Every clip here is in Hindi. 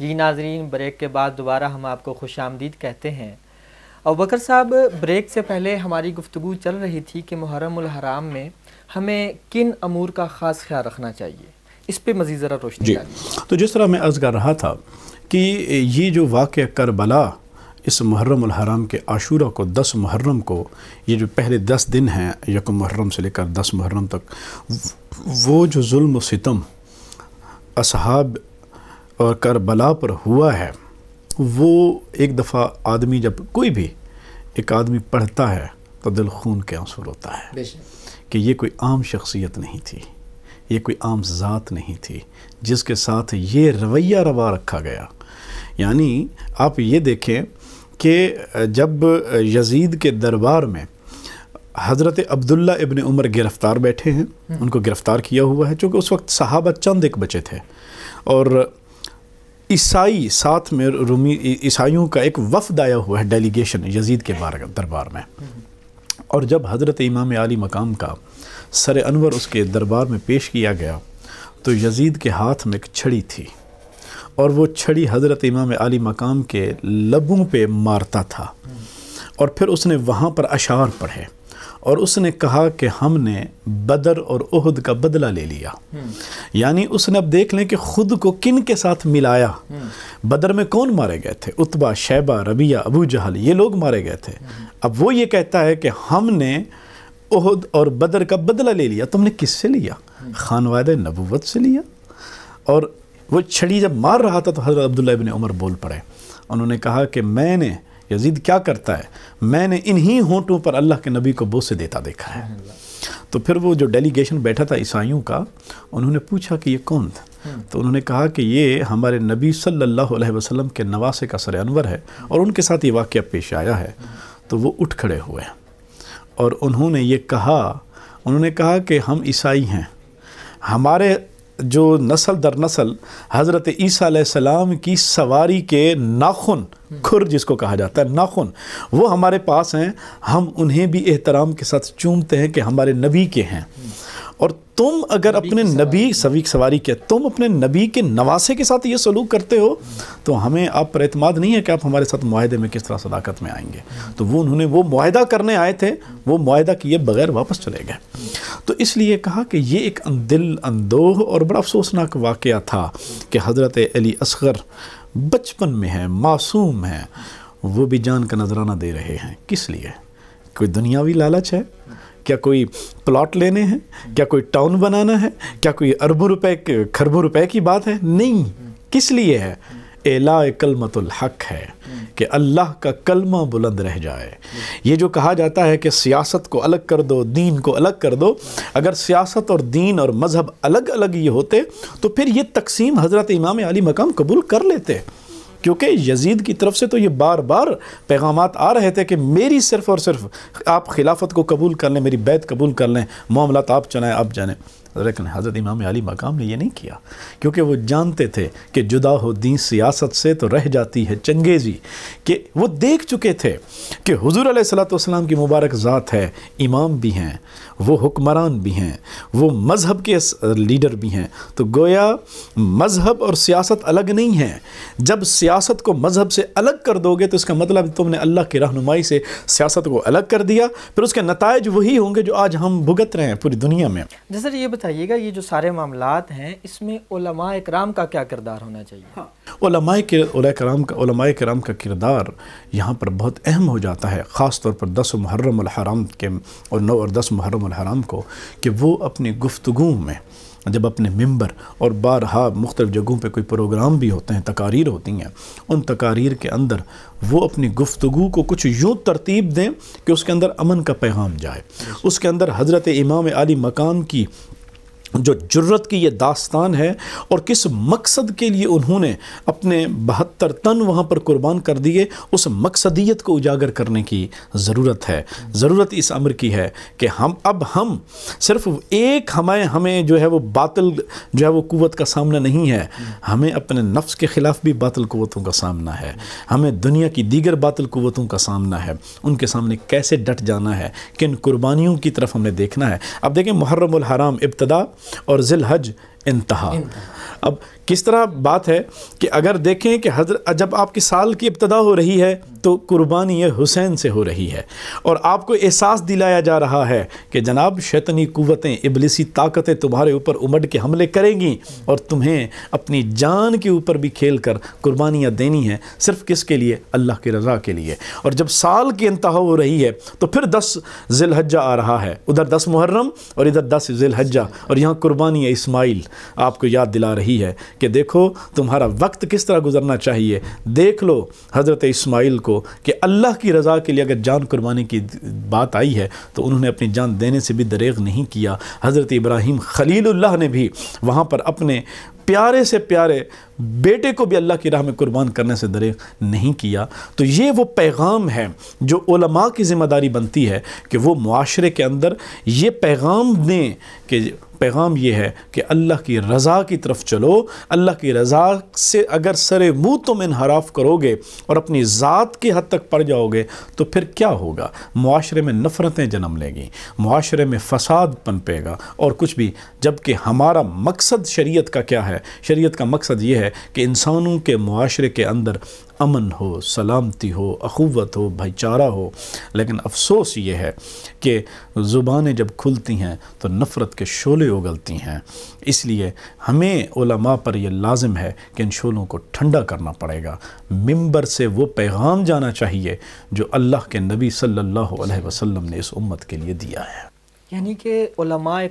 जी नाजरीन ब्रेक के बाद दोबारा हम आपको खुश आमदीद कहते हैं और बकर साहब ब्रेक से पहले हमारी गुफ्तु चल रही थी कि मुहर्रम में हमें किन अमूर का ख़ास ख्याल रखना चाहिए इस पर मज़ीद ज़रा रोशनी जी तो जिस तरह मैं अर्ज़ कर रहा था कि ये जो वाक़ करबला इस मुहरम के आशूरा को दस मुहर्रम को ये जो पहले दस दिन हैं यकम मुहर्रम से लेकर दस मुहर्रम तक वो जो म सितम असहाब करबला पर हुआ है वो एक दफ़ा आदमी जब कोई भी एक आदमी पढ़ता है तो दिल खून के आंसू रोता है कि ये कोई आम शख्सियत नहीं थी ये कोई आम ज़ात नहीं थी जिसके साथ ये रवैया रवा रखा गया यानी आप ये देखें कि जब यजीद के दरबार में हज़रत अब्दुल्ला इबन उमर गिरफ़्तार बैठे हैं हम्म। उनको गिरफ़्तार किया हुआ है चूँकि उस वक्त सहाबा चंद एक बचे थे और ईसाई साथ में रूमी ईसाइयों का एक वफद आया हुआ है डेलीगेशन यजीद के बार दरबार में और जब हज़रत इमाम आली मकाम का सर अनवर उसके दरबार में पेश किया गया तो यजीद के हाथ में एक छड़ी थी और वो छड़ी हज़रत इमाम आली मकाम के लबों पे मारता था और फिर उसने वहाँ पर अशार पढ़े और उसने कहा कि हमने बदर और उहद का बदला ले लिया यानी उसने अब देख लें कि ख़ुद को किन के साथ मिलाया बदर में कौन मारे गए थे उतबा शैबा रबिया अबू जहल ये लोग मारे गए थे अब वो ये कहता है कि हमने उहद और बदर का बदला ले लिया तुमने किससे लिया खान वायद नबूवत से लिया और वो छड़ी जब मार रहा था तो हज़रत अब्दुल्ला इबन उमर बोल पड़े उन्होंने कहा कि मैंने यजीद क्या करता है मैंने इन्हीं होंठों पर अल्लाह के नबी को बोसे देता देखा है तो फिर वो जो डेलीगेशन बैठा था ईसाइयों का उन्होंने पूछा कि ये कौन था तो उन्होंने कहा कि ये हमारे नबी सल्लल्लाहु अलैहि वसल्लम के नवासे का सर अनवर है और उनके साथ ये वाक़ पेश आया है तो वो उठ खड़े हुए और उन्होंने ये कहा उन्होंने कहा कि हम ईसाई हैं हमारे जो नस्ल दर नस्ल हज़रत ईसी की सवारी के नाखुन खुर जिसको कहा जाता है नाखून वो हमारे पास हैं हम उन्हें भी एहतराम के साथ चूमते हैं कि हमारे नबी के हैं और तुम अगर अपने नबी सवीक सवारी के तुम अपने नबी के नवासे के साथ ये सलूक करते हो तो हमें आप पर अतमाद नहीं है कि आप हमारे साथ माहदे में किस तरह सदाकत में आएंगे तो वो उन्होंने वो माहदा करने आए थे वो माहदा किए बगैर वापस चले गए तो इसलिए कहा कि ये एक दिल अंदोह और बड़ा अफसोसनाक वाक़ था कि हज़रत अली असगर बचपन में हैं मासूम हैं वो भी जान का नजराना दे रहे हैं किस लिए कोई दुनियावी लालच है क्या कोई प्लॉट लेने हैं क्या कोई टाउन बनाना है क्या कोई अरबों रुपए खरबों रुपए की बात है नहीं किस लिए है एला हक है कि अल्लाह का कलमा बुलंद रह जाए ये जो कहा जाता है कि सियासत को अलग कर दो दीन को अलग कर दो अगर सियासत और दीन और मज़हब अलग अलग ये होते तो फिर ये तकसीम हज़रत इमाम अली मकाम कबूल कर लेते क्योंकि यजीद की तरफ से तो ये बार बार पैगाम आ रहे थे कि मेरी सिर्फ़ और सिर्फ आप खिलाफत को कबूल कर लें मेरी बैत कबूल कर लें मामला तो आप चलाएँ आप जाने लेकिन हज़रत इमाम अली मकाम ने यह नहीं किया क्योंकि वो जानते थे कि जुदा हो दी सियासत से तो रह जाती है चंगेज़ी कि वो देख चुके थे कि हजूर सलाम की मुबारक ज़ात है इमाम भी हैं वो हुक्मरान भी हैं वो मज़हब के लीडर भी हैं तो गोया मज़हब और सियासत अलग नहीं है जब सियासत को मज़हब से अलग कर दोगे तो इसका मतलब तुमने अल्लाह की रहनुमाई से सियासत को अलग कर दिया फिर उसके नतज वही होंगे जो आज हम भुगत रहे हैं पूरी दुनिया में जैसे ये बताइएगा ये जो सारे मामला हैं इसमें कराम का क्या किरदार होना चाहिए हाँ। कराम का कराम का किरदार यहाँ पर बहुत अहम हो जाता है ख़ास तौर पर दस मुहर्रम के और नौ और दस मुहर्रम को कि वो अपनी गुफ्तु में जब अपने मंबर और बारहा मुख्तलिफ़ जगहों पर कोई प्रोग्राम भी होते हैं तकारीर होती हैं उन तकारीर के अंदर वो अपनी गुफ्तु को कुछ यूँ तरतीब दें कि उसके अंदर अमन का पैगाम जाए उसके अंदर हज़रत इमाम आली मकाम की जो जुर्रत की ये दास्तान है और किस मकसद के लिए उन्होंने अपने बहत्तर तन वहाँ पर कुर्बान कर दिए उस मकसदियत को उजागर करने की ज़रूरत है ज़रूरत इस अमर की है कि हम अब हम सिर्फ एक हमें हमें जो है वो बातल जो है वो क़वत का सामना नहीं है हमें अपने नफ्स के ख़िलाफ़ भी बातल क़वतों का सामना है हमें दुनिया की दीगर बातल क़वतों का सामना है उनके सामने कैसे डट जाना है किन कुर्बानियों की तरफ हमें देखना है अब देखें मुहर्रम हराम इब्तदा और ज़िलहज इंतहा अब किस तरह बात है कि अगर देखें कि हजर जब आपकी साल की इब्तदा हो रही है तो कुर्बानी हुसैन से हो रही है और आपको एहसास दिलाया जा रहा है कि जनाब शैतनी कुतें इबलिसी ताकतें तुम्हारे ऊपर उमड़ के हमले करेंगी और तुम्हें अपनी जान के ऊपर भी खेल कर कुर्बानियाँ देनी हैं सिर्फ किस के लिए अल्लाह की रज़ा के लिए और जब साल की इंतहा हो रही है तो फिर दस जिलहजा आ रहा है उधर दस मुहर्रम और इधर दस जिलहजा और यहाँ कुर्बानी इसमाइल आपको याद दिला रही है कि देखो तुम्हारा वक्त किस तरह गुजरना चाहिए देख लो हज़रत इस्माइल को कि अल्लाह की रज़ा के लिए अगर जान कुर्बानी की बात आई है तो उन्होंने अपनी जान देने से भी दरेग नहीं किया हज़रत इब्राहिम खलीलुल्लाह ने भी वहाँ पर अपने प्यारे से प्यारे बेटे को भी अल्लाह की राह में कुर्बान करने से दरे नहीं किया तो ये वो पैगाम है जो उलमा की ज़िम्मेदारी बनती है कि वो माशरे के अंदर ये पैगाम दें कि पैगाम ये है कि अल्लाह की रज़ा की तरफ चलो अल्लाह की रज़ा से अगर सरे मुँह तुम तो इनहराफ करोगे और अपनी ज़ात की हद तक पड़ जाओगे तो फिर क्या होगा माशरे में नफ़रतें जन्म लेंगी माशरे में फसाद पनपेगा और कुछ भी जबकि हमारा मकसद शरीय का क्या है शरीय का मकसद ये है कि इंसानों के माशरे के अंदर अमन हो सलामती हो अखवत हो भाईचारा हो लेकिन अफसोस ये है कि ज़ुबानें जब खुलती हैं तो नफ़रत के शोले उगलती हैं इसलिए हमें ओलमा पर यह लाजम है कि इन शोलों को ठंडा करना पड़ेगा मिंबर से वो पैगाम जाना चाहिए जो अल्लाह के नबी सल्लल्लाहु अलैहि वसल्लम ने इस उम्मत के लिए दिया है यानी कि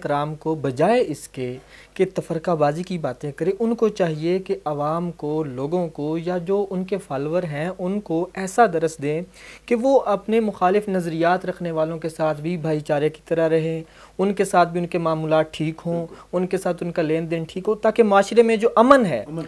कराम को बजाय इसके कि तफरकाबाजी की बातें करें उनको चाहिए कि आवाम को लोगों को या जो उनके फॉलोअर हैं उनको ऐसा दरस दें कि वो अपने मुखालिफ नज़रियात रखने वालों के साथ भी भाईचारे की तरह रहें उनके साथ भी उनके मामूल ठीक हों उनके साथ उनका लेन देन ठीक हो ताकि माशरे में जो अमन है अमन।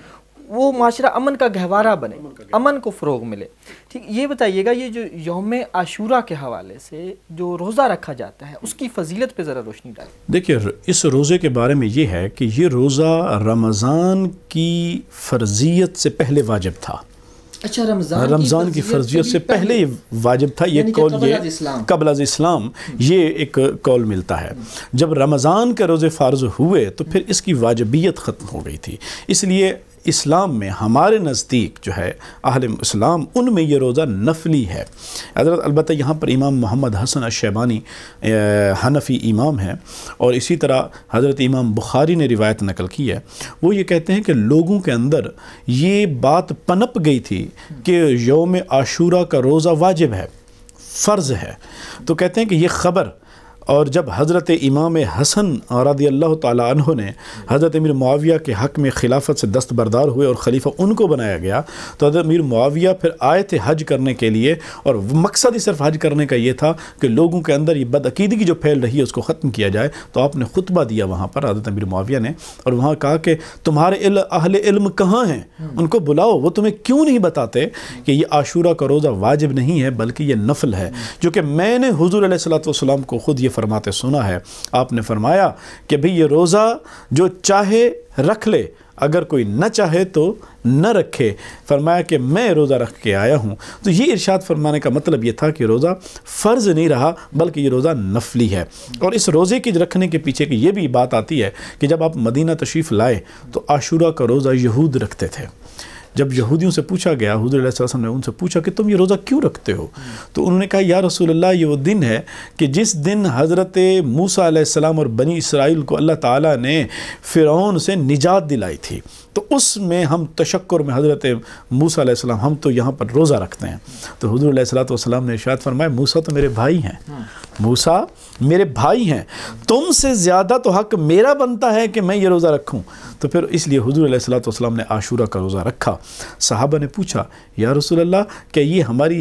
वो माशरा अमन का गहवारा बने अमन को फ़रोग मिले ठीक ये बताइएगा ये जो योम आशूरा के हवाले से जो रोज़ा रखा जाता है उसकी फजीलत पे ज़रा रोशनी डाले देखिए इस रोज़े के बारे में ये है कि ये रोज़ा रमज़ान की फ़र्जियत से पहले वाजब था अच्छा रमज़ान रमज़ान की फर्जियत से पहले ये वाजिब था ये कौल ये कबल अज इस्लाम ये एक कौल मिलता है जब रमज़ान के रोज़े फ़ारज हुए तो फिर इसकी वाजबियत ख़त्म हो गई थी इसलिए इस्लाम में हमारे नज़दीक जो है अहल इस्लाम उनमें यह रोज़ा नफली है हजरत अलबत् यहाँ पर इमाम मोहम्मद हसन अशैबानी हनफ़ी इमाम हैं और इसी तरह हज़रत इमाम बुखारी ने रिवायत नकल की है वो ये कहते हैं कि लोगों के अंदर ये बात पनप गई थी कि योम आशूरा का रोज़ा वाजिब है फ़र्ज़ है तो कहते हैं कि यह ख़बर और जब हज़रत इमाम हसन रदी अल्लाह तहों ने हज़रत अमीर मुआविया के हक़ में खिलाफत से दस्तबरदार हुए और खलीफा उनको बनाया गया तो हज़रत अमीर मुआविया फिर आए थे हज करने के लिए और मकसद ही सिर्फ हज करने का ये था कि लोगों के अंदर ये बदअकीदगी जो फैल रही है उसको ख़त्म किया जाए तो आपने खुतबा दिया वहाँ पर हज़रत अमीर मुआविया ने और वहाँ कहा कि तुम्हारे इल, अहल इल्म कहाँ हैं उनको बुलाओ वो तुम्हें क्यों नहीं बताते कि ये आशूरा का रोज़ा वाजिब नहीं है बल्कि ये नफल है जो कि मैंने हजूर सलाम को ख़ुद ये फरमाते सुना है आपने फरमाया कि भाई ये रोज़ा जो चाहे रख ले अगर कोई न चाहे तो न रखे फरमाया कि मैं रोज़ा रख के आया हूँ तो ये इरशाद फरमाने का मतलब ये था कि रोज़ा फ़र्ज़ नहीं रहा बल्कि ये रोज़ा नफली है और इस रोज़े के रखने के पीछे की ये भी बात आती है कि जब आप मदीना तशरीफ़ लाए तो आशूरा का रोज़ा यहूद रखते थे जब यहूदियों से पूछा गया हजूर वसम ने उनसे पूछा कि तुम ये रोज़ा क्यों रखते हो तो उन्होंने कहा या रसूल ये वो दिन है कि जिस दिन हज़रत मूसा और बनी इसराइल को अल्लाह ताली ने फ़िरौन से निजात दिलाई थी तो उसमें हम तशक्र में हज़रत मूसा हम तो यहाँ पर रोज़ा रखते हैं तो हजूर सलाम ने शायद फरमाए मूसा तो मेरे भाई हैं मूसा मेरे भाई हैं तुमसे ज़्यादा तो हक मेरा बनता है कि मैं ये रोज़ा रखूँ तो फिर इसलिए हजूर सलाम ने आशूरा का रोज़ा रखा साहबा ने पूछा या रसोल्ला क्या ये हमारी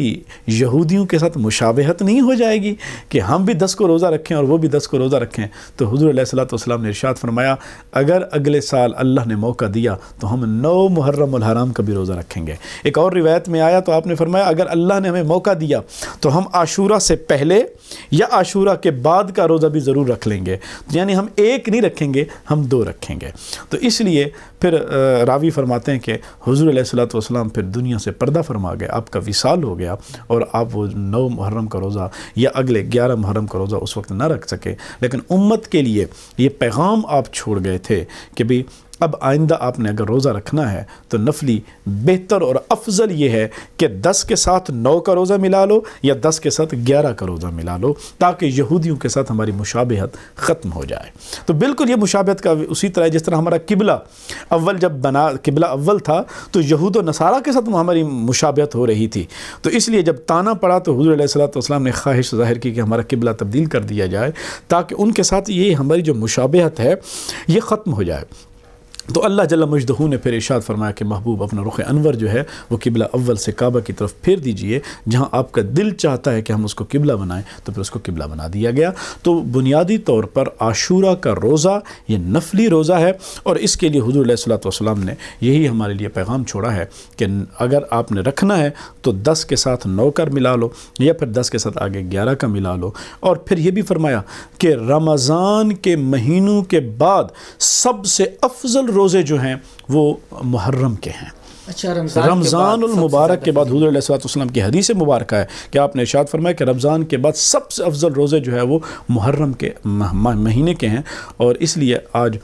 यहूदियों के साथ मुशावहत नहीं हो जाएगी कि हम भी दस को रोज़ा रखें और वो भी दस को रोज़ा रखें तो हजूर सलाम ने इर्शाद फरमाया अगर अगले साल अल्लाह ने मौका दिया तो हम नौ मुहर्रम हराम का भी रोज़ा रखेंगे एक और रिवायत में आया तो आपने फरमाया अगर अल्लाह ने हमें मौका दिया तो हम आशूरा से पहले या आशूरा के बाद का रोज़ा भी ज़रूर रख लेंगे तो यानी हम एक नहीं रखेंगे हम दो रखेंगे तो इसलिए फिर रावी फरमाते हैं कि हजूर सलाम फिर दुनिया से पर्दा फरमा गया आपका विसाल हो गया और आप वो नौ मुहर्रम का रोज़ा या अगले ग्यारह मुहर्रम का रोज़ा उस वक्त ना रख सके लेकिन उम्मत के लिए ये पैगाम आप छोड़ गए थे कि भाई अब आइंदा आपने अगर रोज़ा रखना है तो नफली बेहतर और अफजल ये है कि दस के साथ नौ का रोज़ा मिला लो या दस के साथ ग्यारह का रोज़ा मिला लो ताकि यहूदियों के साथ हमारी मुशाबहत ख़त्म हो जाए तो बिल्कुल ये मुशाबहत का उसी तरह जिस तरह हमारा किबला अव्वल जब बना किबला अव्वल था तो यहूद नसारा के साथ हमारी मुशाबहत हो रही थी तो इसलिए जब ताना पड़ा तो हजूर सलाम ने ख्वाहिश ज़ाहिर की कि हमारा किबला तब्दील कर दिया जाए ताकि उनके साथ ये हमारी जो मुशाबहत है ये ख़त्म हो जाए तो अल्लाह जल मजदहू ने फिर इशाद फरमाया कि महबूब अपना रुख अनवर जो है वो किबला अव्वल से काबा की तरफ फेर दीजिए जहाँ आपका दिल चाहता है कि हम उसको किबला बनाएं तो फिर उसको किबला बना दिया गया तो बुनियादी तौर पर आशूरा का रोज़ा ये नफली रोज़ा है और इसके लिए हजूर सलाम ने यही हमारे लिए पैगाम छोड़ा है कि अगर आपने रखना है तो दस के साथ नौ कर मिला लो या फिर दस के साथ आगे ग्यारह का मिला लो और फिर यह भी फरमाया कि रमज़ान के महीनों के बाद सबसे अफजल रोज़े जो हैं वो मुहर्रम के हैं अच्छा रमज़ान मुबारक के बाद हजूर की हदीस मुबारक है कि आपने इशाद फरमाया कि रमज़ान के बाद सबसे अफजल रोज़े जो है वो मुहर्रम के महीने के हैं और इसलिए आज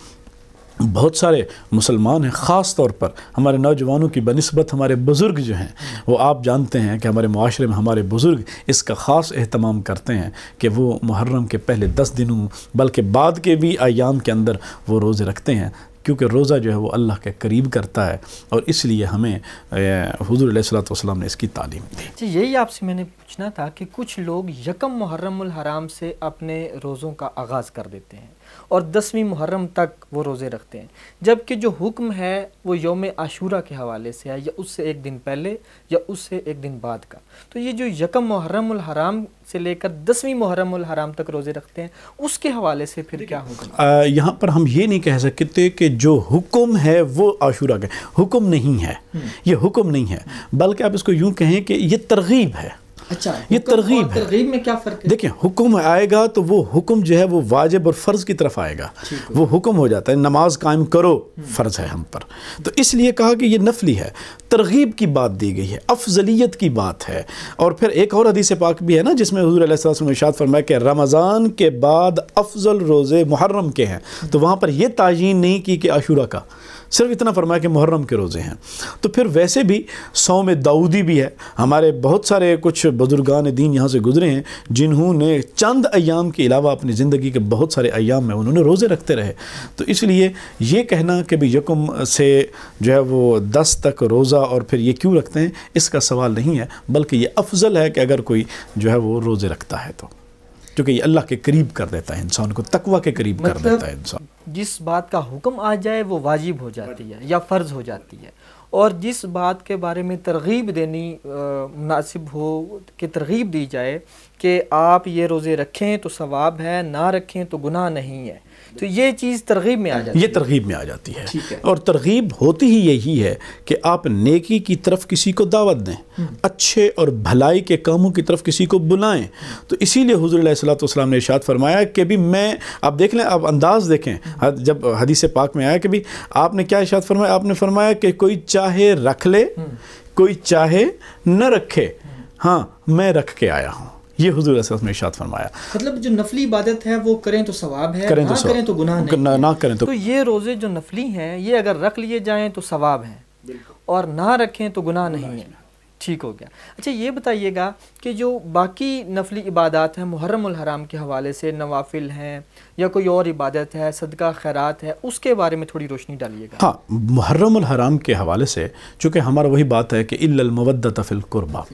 बहुत सारे मुसलमान हैं ख़ास तौर पर हमारे नौजवानों की बनस्बत हमारे बुज़ुर्ग जो हैं वो आप जानते हैं कि हमारे माशरे में हमारे बुज़ुर्ग इसका ख़ास अहतमाम करते हैं कि वो मुहर्रम के पहले दस दिनों बल्कि बाद के भी आयाम के अंदर वो रोज़े रखते हैं क्योंकि रोज़ा जो है वो अल्लाह के करीब करता है और इसलिए हमें हजूर सलाम ने इसकी तालीम दी यही आपसे मैंने पूछना था कि कुछ लोग यकम मुहर्रम हराम से अपने रोज़ों का आगाज़ कर देते हैं और दसवीं मुहर्रम तक वो रोज़े रखते हैं जबकि जो हुक्म है वो योम आशूरा के हवाले से है या उससे एक दिन पहले या उससे एक दिन बाद का तो ये जो यकम मुहर्रम हराम से लेकर दसवीं मुहर्रम हराम तक रोज़े रखते हैं उसके हवाले से फिर क्या होगा यहाँ पर हम ये नहीं कह सकते कि जो हुक्म है वो आशूरा का हुक्म नहीं है हम्म। ये हुक्म नहीं है बल्कि आप इसको यूँ कहें कि ये तरगीब है अच्छा ये तरगीब है तरगीब में क्या फ़र्क है देखिए हुक्म आएगा तो वो हुक्म जो है वो वाजिब और फ़र्ज़ की तरफ आएगा वो हुक्म हो जाता है नमाज कायम करो फ़र्ज़ है हम पर तो इसलिए कहा कि ये नफली है तरगीब की बात दी गई है अफजलियत की बात है और फिर एक और हदीस पाक भी है ना जिसमें हजूर इशात फरमाया कि रमज़ान के बाद अफजल रोज़े मुहर्रम के हैं तो वहाँ पर यह ताजीन नहीं की कि आशूरा का सिर्फ इतना फरमाया कि मुहर्रम के रोज़े हैं तो फिर वैसे भी सौ में दाऊदी भी है हमारे बहुत सारे कुछ बुजुर्गान दीन यहाँ से गुजरे हैं जिन्होंने चंद अयाम के अलावा अपनी ज़िंदगी के बहुत सारे अयाम में उन्होंने रोज़े रखते रहे तो इसलिए ये कहना कि भाई यकुम से जो है वो दस तक रोज़ा और फिर ये क्यों रखते हैं इसका सवाल नहीं है बल्कि ये अफजल है कि अगर कोई जो है वो रोज़े रखता है तो जो कि अल्लाह के करीब कर देता है इंसान को तकवा के करीब मतलब कर देता है इंसान जिस बात का हुक्म आ जाए वो वाजिब हो जाती है या फ़र्ज़ हो जाती है और जिस बात के बारे में तरगीब देनी मुनासिब हो कि तरगीब दी जाए कि आप ये रोज़े रखें तो सवाब है ना रखें तो गुनाह नहीं है तो ये चीज़ तरगीब में आ जाती ये तरगीब में आ जाती है, है। और तरगीब होती ही यही है कि आप नेकी की तरफ किसी को दावत दें अच्छे और भलाई के कामों की तरफ किसी को बुलाएं तो इसीलिए हजूर सलाम ने इशाद फरमाया कि भी मैं आप देख लें आप अंदाज़ देखें जब हदीस पाक में आया कि भी आपने क्या इशाद फरमाया आपने फरमाया कि कोई चाहे रख ले हम्म। कोई चाहे न रखे हाँ मैं रख के आया हूँ ये हजूर ने इशात फरमाया मतलब जो नफली इबादत है वो करें तो सवाब है करें तो ना करें तो गुनाह नहीं ना, ना करें तो, तो ये रोज़े जो नफली हैं ये अगर रख लिए जाएं तो सवाब हैं और ना रखें तो गुनाह नहीं है ठीक हो गया अच्छा ये बताइएगा कि जो बाकी नफली इबादत हैं मुहरम के हवाले से नवाफिल हैं या कोई और इबादत है सदका खैरात है उसके बारे में थोड़ी रोशनी डालिएगा हाँ मुहरम के हवाले से चूँकि हमारा वही बात है कि इलमवदत फ़िलकुरबा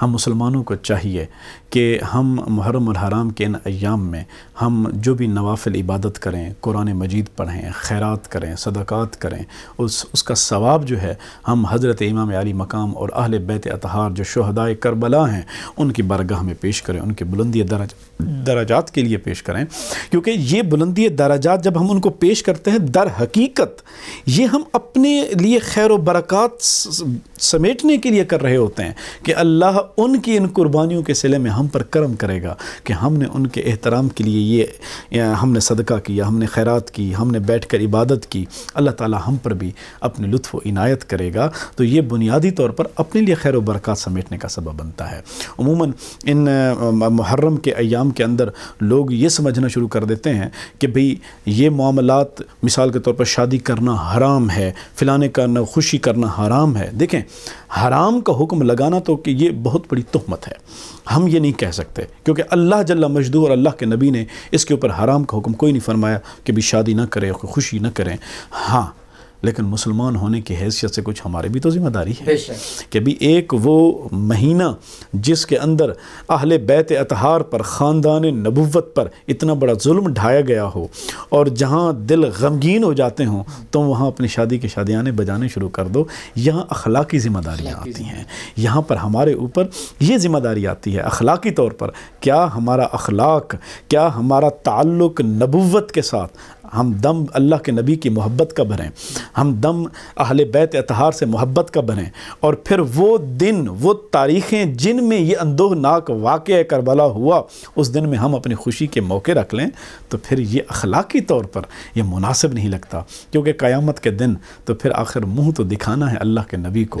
हम मुसलमानों को चाहिए कि हम मुहरम के इन अयाम में हम जो भी नवाफिल इबादत करें कुरान मजीद पढ़ें खैरत करें सदक़ात करें उस उसका सवाब जो है हम हज़रत इमाम अली मकाम और अहल बैत अतहार जो शहदाय करबला हैं उनकी बरगाह में पेश करें उनके बुलंदी दर्ज दराजात के लिए पेश करें क्योंकि ये बुलंदी दराजात जब हम उनको पेश करते हैं दर हकीकत ये हम अपने लिए खैर बरकत समेटने के लिए कर रहे होते हैं कि अल्लाह उनकी इन कुर्बानियों के सिले में हम पर करम करेगा कि हमने उनके एहतराम के लिए ये हमने सदका किया हमने खैरत की हमने बैठ कर इबादत की अल्लाह ताली हम पर भी अपने लुफ्फ इनायत करेगा तो ये बुनियादी तौर पर अपने लिए खैर व बरक़ात समेटने का सबब बनता है अमूमन इन मुहर्रम के अयाम के अंदर लोग ये समझना शुरू कर देते हैं कि भाई ये मामलात मिसाल के तौर पर शादी करना हराम है फ़िलाने करना खुशी करना हराम है देखें हराम का हुक्म लगाना तो कि ये बहुत बड़ी तहमत है हम ये नहीं कह सकते क्योंकि अल्लाह जल्ला मजदू और अल्लाह के नबी ने इसके ऊपर हराम का हुक्म कोई नहीं फरमाया कि भी शादी ना करें खुशी ना करें हाँ लेकिन मुसलमान होने की हैसियत से कुछ हमारे भी तो ज़िम्मेदारी है कि भी एक वो महीना जिसके अंदर अहल बैत अतहार पर ख़ानदान नबूत पर इतना बड़ा जुल्म ढाया गया हो और जहाँ दिल गमगीन हो जाते हों तो वहाँ अपनी शादी के शादियाने बजाने शुरू कर दो यहाँ अखलाकी ज़िम्मेदारियाँ आती हैं यहाँ पर हमारे ऊपर ये ज़िम्मेदारी आती है अखलाकी तौर पर क्या हमारा अखलाक क्या हमारा ताल्लुक़ नबूत के साथ हम दम अल्लाह के नबी की मोहब्बत का भरें हम दम अहल बैत अतहार से मोहब्बत का भरें और फिर वो दिन वो तारीखें जिन में ये अनदोहनाक वाक़ करबला हुआ उस दिन में हम अपनी खुशी के मौके रख लें तो फिर ये अखलाक़ी तौर पर यह मुनासिब नहीं लगता क्योंकि क़्यामत के दिन तो फिर आखिर मुँह तो दिखाना है अल्लाह के नबी को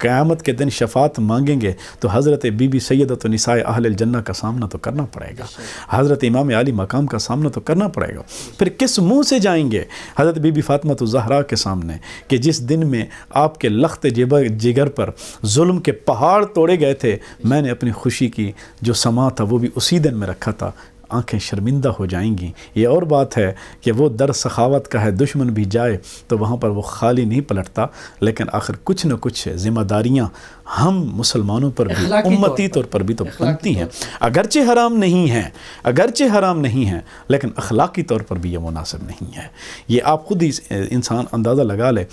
क़यामत के दिन शफात मांगेंगे तो हज़रत बीबी सैद तो नसाए अहल जन्ना का सामना तो करना पड़ेगा हज़रत इमाम आली मकाम का सामना तो करना पड़ेगा फिर किस मुंह से जाएंगे हज़रत बीबी फ़ातमत जहरा के सामने कि जिस दिन में आपके लख्त जिबर जिगर पर जुल्म के पहाड़ तोड़े गए थे मैंने अपनी खुशी की जो समा था वो भी उसी दिन में रखा था आंखें शर्मिंदा हो जाएंगी ये और बात है कि वो दर सखावत का है दुश्मन भी जाए तो वहाँ पर वो खाली नहीं पलटता लेकिन आखिर कुछ न कुछ ज़िम्मेदारियाँ हम मुसलमानों पर भी उम्मती तौर पर भी तो बनती हैं अगरचे हराम नहीं हैं अगरचे हराम नहीं हैं लेकिन अखलाकी तौर पर भी ये मुनासिब नहीं है ये आप ख़ुद ही इंसान अंदाज़ा लगा ले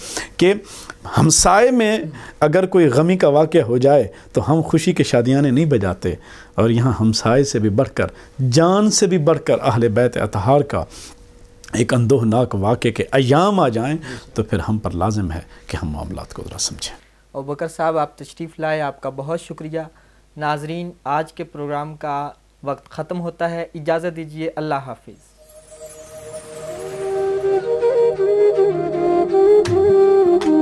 कि हमसाए में अगर कोई गमी का वाक़ हो जाए तो हम खुशी के शादियाने नहीं बजाते और यहाँ हमसाए से भी बढ़कर जान से भी बढ़कर अहल बैत अतहार का एक अंदोहनाक वाक़े के अयाम आ जाएँ तो फिर हम पर लाजम है कि हम मामला को ज़रा समझें और बकर साहब आप तशरीफ़ लाए आपका बहुत शुक्रिया नाजरीन आज के प्रोग्राम का वक्त ख़त्म होता है इजाज़त दीजिए अल्लाह हाफिज़